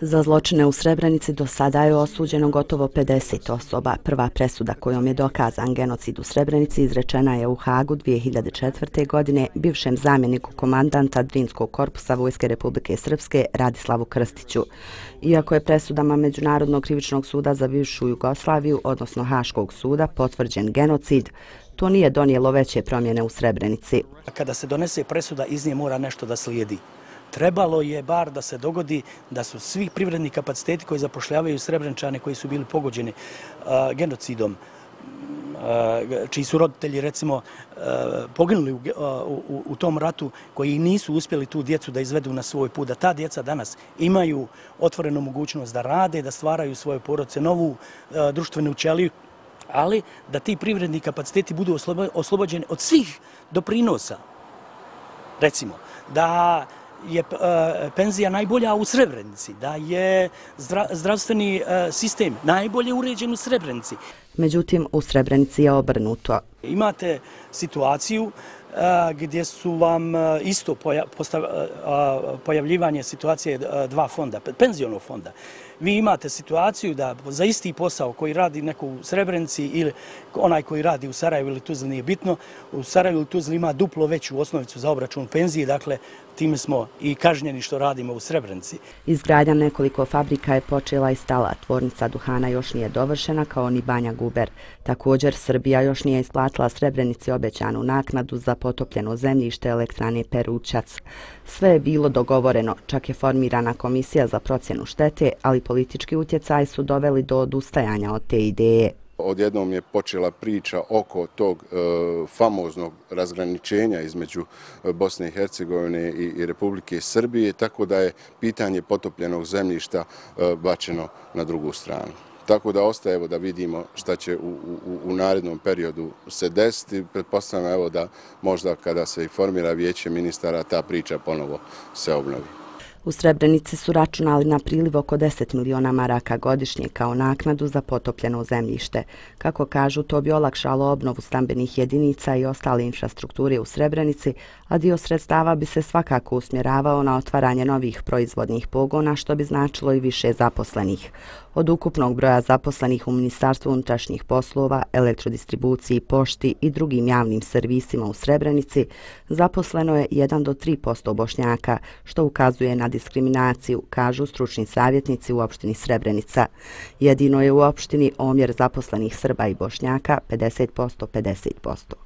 Za zločine u Srebrenici do sada je osuđeno gotovo 50 osoba. Prva presuda kojom je dokazan genocid u Srebrenici izrečena je u Hagu 2004. godine bivšem zamjeniku komandanta Drinskog korpusa Vojske Republike Srpske Radislavu Krstiću. Iako je presudama Međunarodnog krivičnog suda za bivšu Jugoslaviju, odnosno Haškog suda, potvrđen genocid, to nije donijelo veće promjene u Srebrenici. Kada se donese presuda, iz nje mora nešto da slijedi trebalo je bar da se dogodi da su svi privredni kapaciteti koji zapošljavaju srebrančane koji su bili pogođeni e, genocidom, e, čiji su roditelji recimo e, poginuli u tom ratu koji nisu uspjeli tu djecu da izvedu na svoj put, da ta djeca danas imaju otvorenu mogućnost da rade, da stvaraju svoje porodce, novu društvenu ćeliju, ali da ti privredni kapaciteti budu oslobođeni od svih doprinosa. Recimo, da je e, penzija najbolja u Srebrenici, da je zdravstveni e, sistem najbolje uređen u Srebrenici. Međutim, u Srebrenici je obrnuto. Imate situaciju e, gdje su vam isto pojavljivanje situacije dva fonda, penzionog fonda. Vi imate situaciju da za isti posao koji radi neko u Srebrenici ili onaj koji radi u Sarajevu ili Tuzli nije bitno, u Sarajevu ili Tuzli ima duplo veću osnovicu za obračun penzije, dakle time smo i kažnjeni što radimo u Srebrenici. Izgradnja nekoliko fabrika je počela i stala. Tvornica Duhana još nije dovršena kao ni Banja Guber. Također, Srbija još nije isplatila Srebrenici obećanu naknadu za potopljeno zemljište elektrane Peručac. Sve je bilo dogovoreno, čak je formirana komisija za procjenu štete, ali politički utjecaj su doveli do odustajanja od te ideje odjednom je počela priča oko tog e, famoznog razgraničenja između e, Bosne i Hercegovine i Republike Srbije, tako da je pitanje potopljenog zemljišta e, bačeno na drugu stranu. Tako da ostaje da vidimo šta će u narednom periodu se desiti. Pretpostavljamo da možda kada se informira vijeće ministara ta priča ponovo se obnovi. U Srebrenici su računali na priliv oko 10 miliona maraka godišnje kao naknadu za potopljeno zemljište. Kako kažu, to bi olakšalo obnovu stambenih jedinica i ostale infrastrukture u Srebrenici, a dio sredstava bi se svakako usmjeravao na otvaranje novih proizvodnih pogona, što bi značilo i više zaposlenih. Od ukupnog broja zaposlenih u Ministarstvu unutrašnjih poslova, elektrodistribuciji, pošti i drugim javnim servisima u Srebrenici, zaposleno je 1 do 3 bošnjaka, što ukazuje na diskriminaciju, kažu stručni savjetnici u opštini Srebrenica. Jedino je u opštini omjer zaposlenih Srba i Bošnjaka 50%-50%.